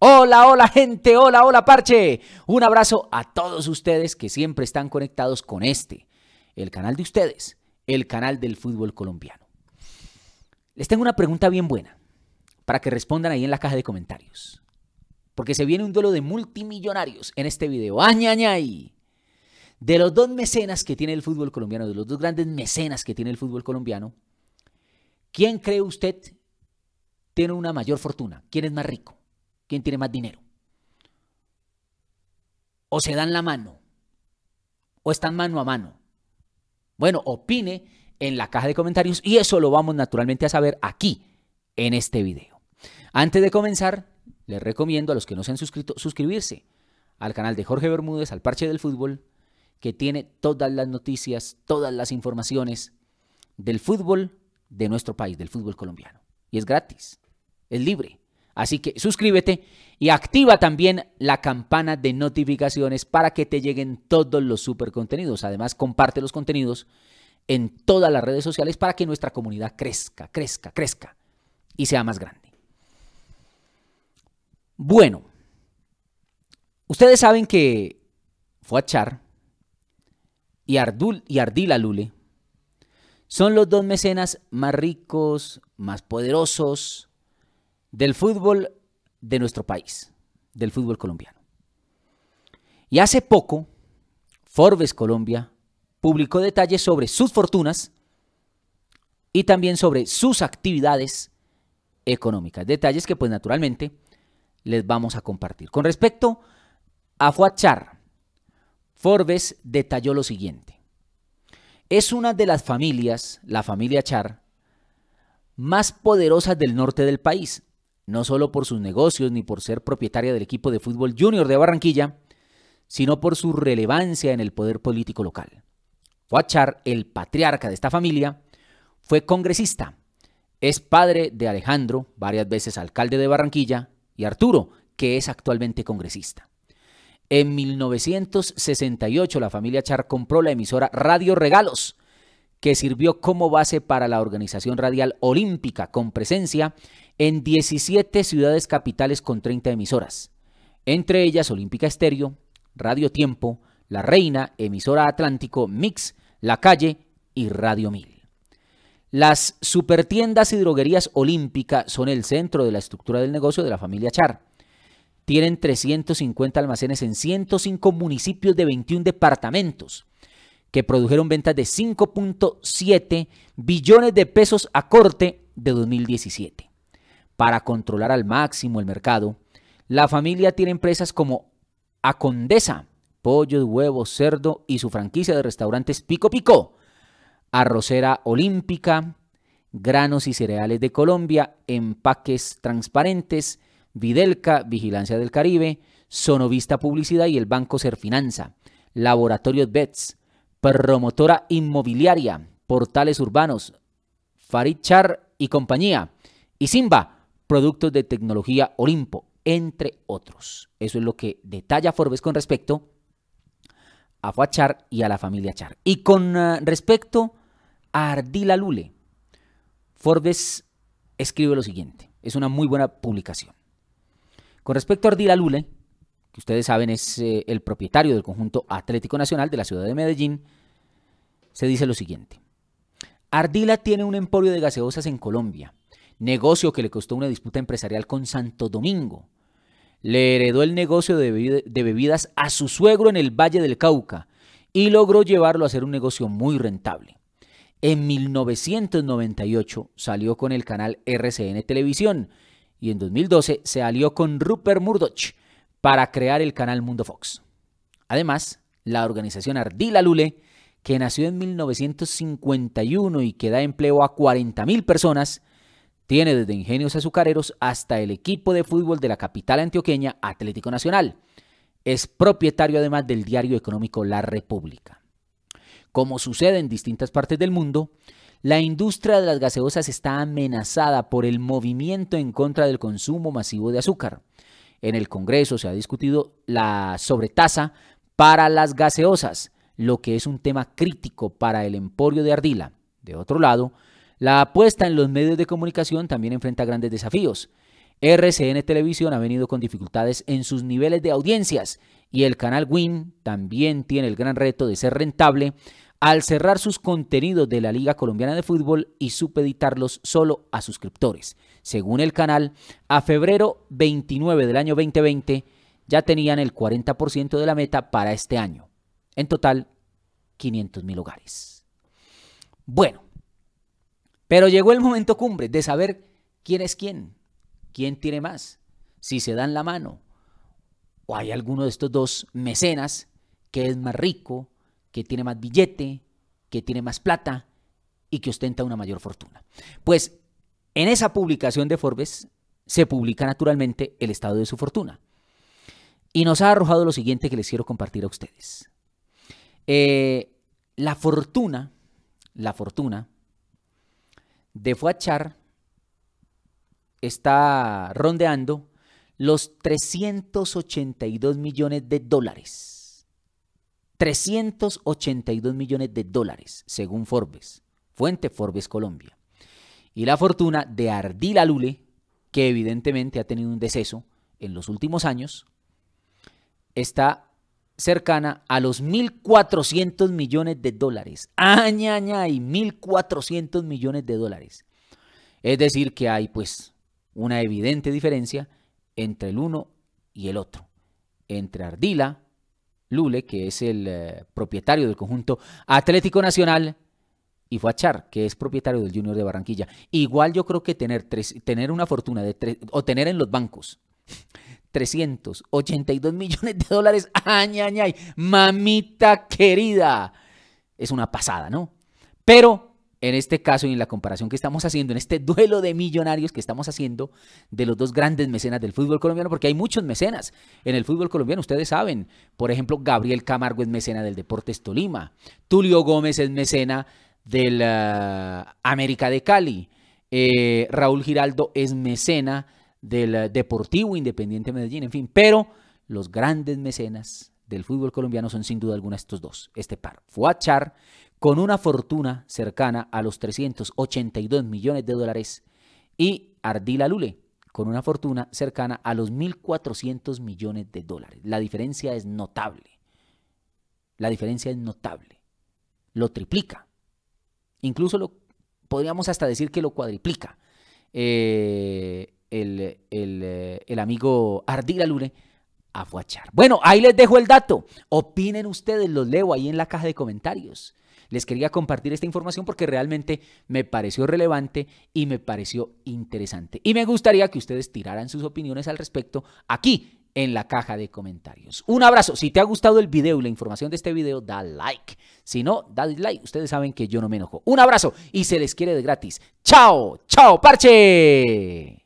Hola, hola gente, hola, hola parche. Un abrazo a todos ustedes que siempre están conectados con este, el canal de ustedes, el canal del fútbol colombiano. Les tengo una pregunta bien buena para que respondan ahí en la caja de comentarios. Porque se viene un duelo de multimillonarios en este video. ¡Añañay! De los dos mecenas que tiene el fútbol colombiano, de los dos grandes mecenas que tiene el fútbol colombiano, ¿quién cree usted tiene una mayor fortuna? ¿Quién es más rico? quién tiene más dinero. O se dan la mano, o están mano a mano. Bueno, opine en la caja de comentarios y eso lo vamos naturalmente a saber aquí en este video. Antes de comenzar, les recomiendo a los que no se han suscrito suscribirse al canal de Jorge Bermúdez, al Parche del Fútbol, que tiene todas las noticias, todas las informaciones del fútbol de nuestro país, del fútbol colombiano. Y es gratis, es libre. Así que suscríbete y activa también la campana de notificaciones para que te lleguen todos los super contenidos. Además, comparte los contenidos en todas las redes sociales para que nuestra comunidad crezca, crezca, crezca y sea más grande. Bueno, ustedes saben que Fuachar y, y Ardila Lule son los dos mecenas más ricos, más poderosos, del fútbol de nuestro país, del fútbol colombiano. Y hace poco, Forbes Colombia publicó detalles sobre sus fortunas y también sobre sus actividades económicas. Detalles que pues naturalmente les vamos a compartir. Con respecto a Fuachar, Forbes detalló lo siguiente. Es una de las familias, la familia Char, más poderosas del norte del país, no solo por sus negocios ni por ser propietaria del equipo de fútbol junior de Barranquilla, sino por su relevancia en el poder político local. Huachar, el patriarca de esta familia, fue congresista, es padre de Alejandro, varias veces alcalde de Barranquilla, y Arturo, que es actualmente congresista. En 1968 la familia Char compró la emisora Radio Regalos, que sirvió como base para la Organización Radial Olímpica, con presencia en 17 ciudades capitales con 30 emisoras, entre ellas Olímpica Estéreo, Radio Tiempo, La Reina, Emisora Atlántico, Mix, La Calle y Radio 1000. Las supertiendas y droguerías Olímpica son el centro de la estructura del negocio de la familia Char. Tienen 350 almacenes en 105 municipios de 21 departamentos que produjeron ventas de 5.7 billones de pesos a corte de 2017. Para controlar al máximo el mercado, la familia tiene empresas como Acondesa, pollo, huevo, cerdo y su franquicia de restaurantes Pico Pico, Arrocera Olímpica, Granos y Cereales de Colombia, Empaques Transparentes, Videlca, Vigilancia del Caribe, Sonovista Publicidad y el Banco Serfinanza, Laboratorios Bets, promotora inmobiliaria, portales urbanos, Farid Char y compañía, y Simba, productos de tecnología Olimpo, entre otros. Eso es lo que detalla Forbes con respecto a Fuachar y a la familia Char. Y con eh, respecto a Ardila Lule, Forbes escribe lo siguiente, es una muy buena publicación. Con respecto a Ardila Lule, que ustedes saben es eh, el propietario del conjunto Atlético Nacional de la ciudad de Medellín, se dice lo siguiente. Ardila tiene un emporio de gaseosas en Colombia, negocio que le costó una disputa empresarial con Santo Domingo. Le heredó el negocio de, de bebidas a su suegro en el Valle del Cauca y logró llevarlo a ser un negocio muy rentable. En 1998 salió con el canal RCN Televisión y en 2012 se alió con Rupert Murdoch para crear el canal Mundo Fox. Además, la organización Ardila Lule, que nació en 1951 y que da empleo a 40.000 personas, tiene desde ingenios azucareros hasta el equipo de fútbol de la capital antioqueña Atlético Nacional. Es propietario además del diario económico La República. Como sucede en distintas partes del mundo, la industria de las gaseosas está amenazada por el movimiento en contra del consumo masivo de azúcar, en el Congreso se ha discutido la sobretasa para las gaseosas, lo que es un tema crítico para el emporio de Ardila. De otro lado, la apuesta en los medios de comunicación también enfrenta grandes desafíos. RCN Televisión ha venido con dificultades en sus niveles de audiencias y el canal WIN también tiene el gran reto de ser rentable al cerrar sus contenidos de la Liga Colombiana de Fútbol y supeditarlos solo a suscriptores. Según el canal, a febrero 29 del año 2020 ya tenían el 40% de la meta para este año. En total, 500 mil hogares. Bueno, pero llegó el momento cumbre de saber quién es quién, quién tiene más, si se dan la mano o hay alguno de estos dos mecenas que es más rico, que tiene más billete, que tiene más plata y que ostenta una mayor fortuna. Pues en esa publicación de Forbes se publica naturalmente el estado de su fortuna. Y nos ha arrojado lo siguiente que les quiero compartir a ustedes. Eh, la fortuna, la fortuna de Fuachar está rondeando los 382 millones de dólares. 382 millones de dólares, según Forbes, fuente Forbes Colombia. Y la fortuna de Ardila Lule, que evidentemente ha tenido un deceso en los últimos años, está cercana a los 1.400 millones de dólares. Añaña y 1.400 millones de dólares. Es decir, que hay pues una evidente diferencia entre el uno y el otro, entre Ardila Lule, que es el eh, propietario del conjunto Atlético Nacional, y Fuachar, que es propietario del Junior de Barranquilla. Igual yo creo que tener, tres, tener una fortuna de tres, o tener en los bancos 382 millones de dólares, ay mamita querida, es una pasada, ¿no? Pero en este caso y en la comparación que estamos haciendo, en este duelo de millonarios que estamos haciendo de los dos grandes mecenas del fútbol colombiano, porque hay muchos mecenas en el fútbol colombiano, ustedes saben. Por ejemplo, Gabriel Camargo es mecena del Deportes Tolima, Tulio Gómez es mecena del ah, América de Cali, eh, Raúl Giraldo es mecena del ah, Deportivo Independiente Medellín, en fin, pero los grandes mecenas del fútbol colombiano son sin duda alguna estos dos, este par, Fuachar con una fortuna cercana a los 382 millones de dólares, y Ardila Lule, con una fortuna cercana a los 1.400 millones de dólares. La diferencia es notable. La diferencia es notable. Lo triplica. Incluso lo podríamos hasta decir que lo cuadriplica eh, el, eh, el amigo Ardila Lule bueno, ahí les dejo el dato. Opinen ustedes, los leo ahí en la caja de comentarios. Les quería compartir esta información porque realmente me pareció relevante y me pareció interesante. Y me gustaría que ustedes tiraran sus opiniones al respecto aquí en la caja de comentarios. Un abrazo. Si te ha gustado el video y la información de este video, da like. Si no, da like. Ustedes saben que yo no me enojo. Un abrazo y se les quiere de gratis. Chao, chao, parche.